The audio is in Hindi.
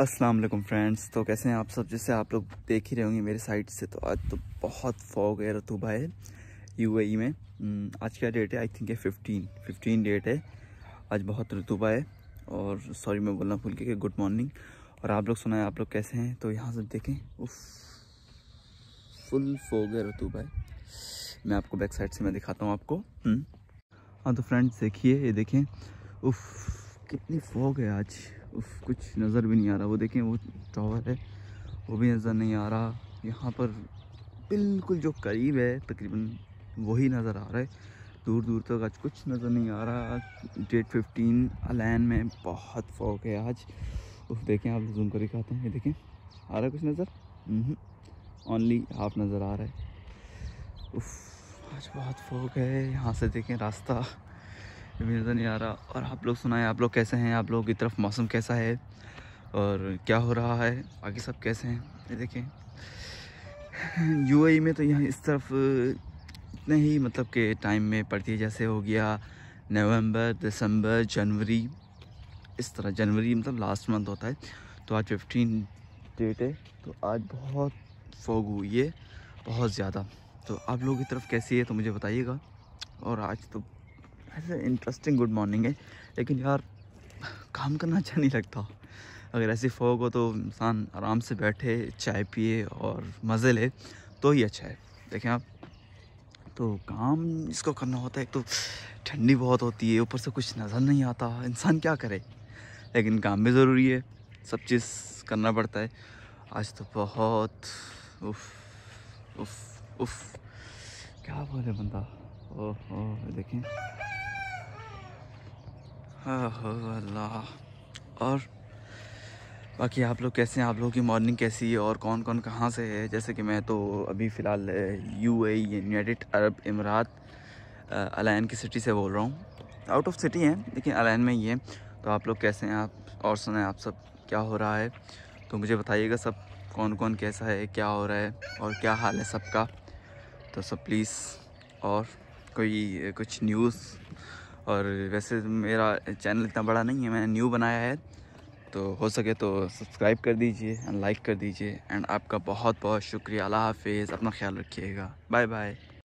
असलम फ्रेंड्स तो कैसे हैं आप सब जैसे आप लोग देख ही रहे होंगे मेरे साइड से तो आज तो बहुत फॉग है रतुबा है यू e में हम्म, आज क्या डेट है आई थिंक है फिफ्टीन फिफ्टीन डेट है आज बहुत रतूबा है और सॉरी मैं बोलना भूल के गुड मॉर्निंग और आप लोग सुनाए आप लोग कैसे हैं तो यहाँ से देखें उफ फुल फॉग है रतूबा है मैं आपको बैक साइड से मैं दिखाता हूँ आपको हम्म, हाँ तो फ्रेंड्स देखिए ये देखें उफ कितनी फॉग है आज उफ, कुछ नज़र भी नहीं आ रहा वो देखें वो टावर है वो भी नज़र नहीं आ रहा यहाँ पर बिल्कुल जो करीब है तकरीबन वही नज़र आ रहा है दूर दूर तक तो आज कुछ नज़र नहीं आ रहा डेट फिफ्टीन अलैन में बहुत फॉक है आज उफ देखें आप जूम कर दिखाते हैं ये देखें आ रहा है कुछ नज़र ओनली हाफ नज़र आ रहा है उफ आज बहुत फॉक है यहाँ से देखें रास्ता नहीं आ रहा और आप लोग सुनाए आप लोग कैसे हैं आप लोगों की तरफ मौसम कैसा है और क्या हो रहा है बाकी सब कैसे हैं ये देखें यूएई में तो यहाँ इस तरफ इतने ही मतलब के टाइम में पड़ती है जैसे हो गया नवंबर दिसंबर जनवरी इस तरह जनवरी मतलब लास्ट मंथ होता है तो आज फिफ्टीन डेट है तो आज बहुत फोग हुई है बहुत ज़्यादा तो आप लोगों की तरफ कैसी है तो मुझे बताइएगा और आज तो ऐसे इंटरेस्टिंग गुड मॉर्निंग है लेकिन यार काम करना अच्छा नहीं लगता अगर ऐसी फोक हो तो इंसान आराम से बैठे चाय पिए और मज़े ले तो ही अच्छा है देखें आप तो काम इसको करना होता है एक तो ठंडी बहुत होती है ऊपर से कुछ नज़र नहीं आता इंसान क्या करे लेकिन काम भी ज़रूरी है सब चीज़ करना पड़ता है आज तो बहुत उफ उफ उफ क्या बोले बंदा ओह ओह देखें अल्लाह और बाकी आप लोग कैसे हैं आप लोगों की मॉर्निंग कैसी है और कौन कौन कहाँ से है जैसे कि मैं तो अभी फ़िलहाल यूएई यूनाइटेड अरब इमारात अलायन की सिटी से बोल रहा हूँ आउट ऑफ सिटी है लेकिन अलायन में ही है तो आप लोग कैसे हैं आप और सुने आप सब क्या हो रहा है तो मुझे बताइएगा सब कौन कौन कैसा है क्या हो रहा है और क्या हाल है सबका तो सब प्लीज़ और कोई कुछ न्यूज़ और वैसे मेरा चैनल इतना बड़ा नहीं है मैंने न्यू बनाया है तो हो सके तो सब्सक्राइब कर दीजिए एंड लाइक कर दीजिए एंड आपका बहुत बहुत शुक्रिया अल्लाह हाफिज़ अपना ख्याल रखिएगा बाय बाय